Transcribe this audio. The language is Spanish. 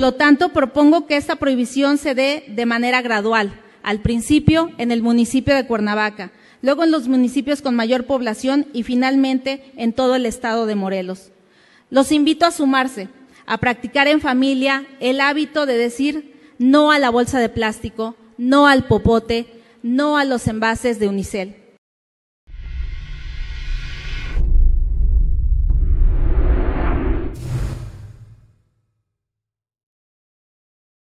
lo tanto, propongo que esta prohibición se dé de manera gradual, al principio en el municipio de Cuernavaca, luego en los municipios con mayor población y finalmente en todo el estado de Morelos. Los invito a sumarse, a practicar en familia el hábito de decir no a la bolsa de plástico, no al popote, no a los envases de unicel.